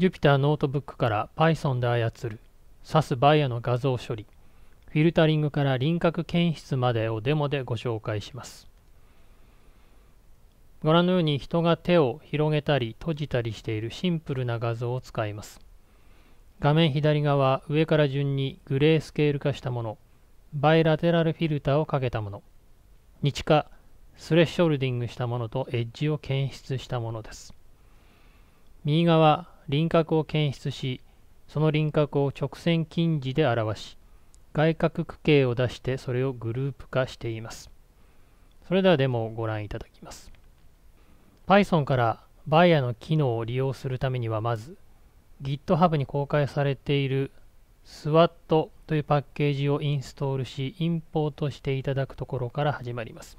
Jupyter ノートブックから Python で操る SAS バイアの画像処理、フィルタリングから輪郭検出までをデモでご紹介します。ご覧のように人が手を広げたり閉じたりしているシンプルな画像を使います。画面左側上から順にグレースケール化したもの、バイラテラルフィルターをかけたもの、日課スレッショルディングしたものとエッジを検出したものです。右側輪郭を検出しその輪郭を直線近似で表し外角区形を出してそれをグループ化していますそれではデモをご覧いただきます Python からバイヤの機能を利用するためにはまず GitHub に公開されている SWAT というパッケージをインストールしインポートしていただくところから始まります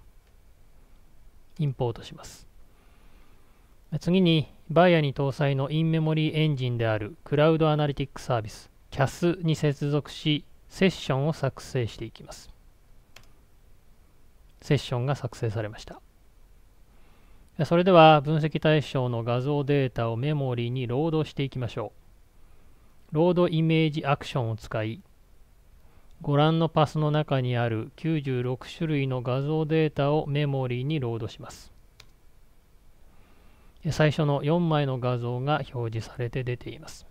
インポートします次にバイアに搭載のインメモリーエンジンであるクラウドアナリティックサービス CAS に接続しセッションを作成していきますセッションが作成されましたそれでは分析対象の画像データをメモリーにロードしていきましょうロードイメージアクションを使いご覧のパスの中にある96種類の画像データをメモリーにロードします最初の4枚の画像が表示されて出ています。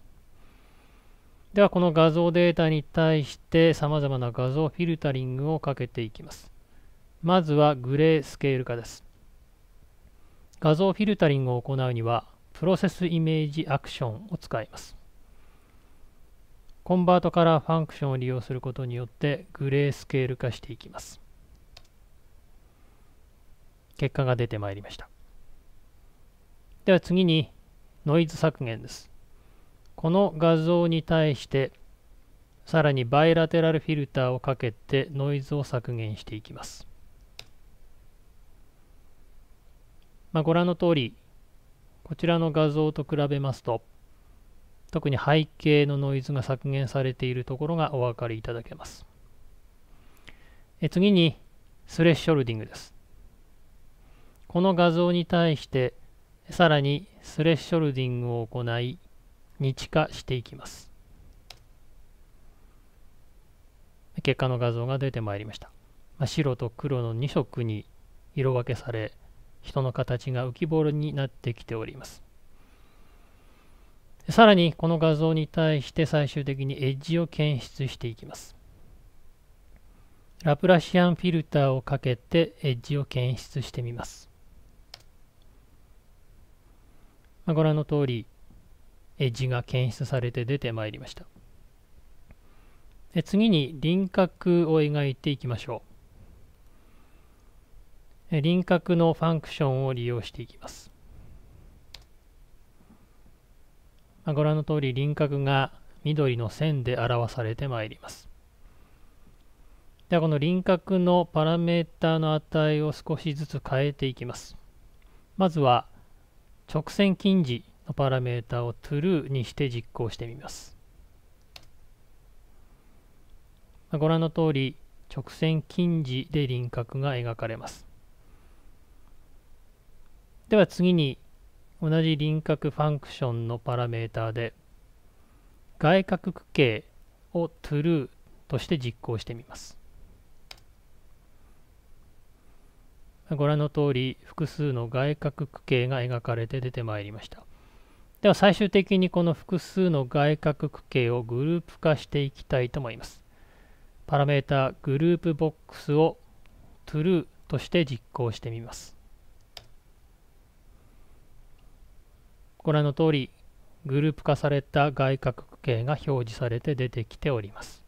ではこの画像データに対してさまざまな画像フィルタリングをかけていきます。まずはグレースケール化です。画像フィルタリングを行うにはプロセスイメージアクションを使います。コンバートカラーファンクションを利用することによってグレースケール化していきます。結果が出てまいりました。では次にノイズ削減です。この画像に対してさらにバイラテラルフィルターをかけてノイズを削減していきます。まあ、ご覧の通りこちらの画像と比べますと特に背景のノイズが削減されているところがお分かりいただけます。え次にスレッショルディングです。この画像に対してさらにスレッショルディングを行い日化していきます結果の画像が出てまいりました、まあ、白と黒の2色に色分けされ人の形が浮き彫りになってきておりますさらにこの画像に対して最終的にエッジを検出していきますラプラシアンフィルターをかけてエッジを検出してみますまあ、ご覧の通り、エッジが検出されて出てまいりました。で次に輪郭を描いていきましょう。輪郭のファンクションを利用していきます。まあ、ご覧の通り輪郭が緑の線で表されてまいります。ではこの輪郭のパラメータの値を少しずつ変えていきます。まずは直線近似のパラメータを true にして実行してみます。ご覧の通り直線近似で輪郭が描かれます。では次に同じ輪郭ファンクションのパラメータで外角区形を true として実行してみます。ご覧の通り複数の外角区形が描かれて出てまいりましたでは最終的にこの複数の外角区形をグループ化していきたいと思いますパラメータグループボックスを true として実行してみますご覧の通りグループ化された外角区形が表示されて出てきております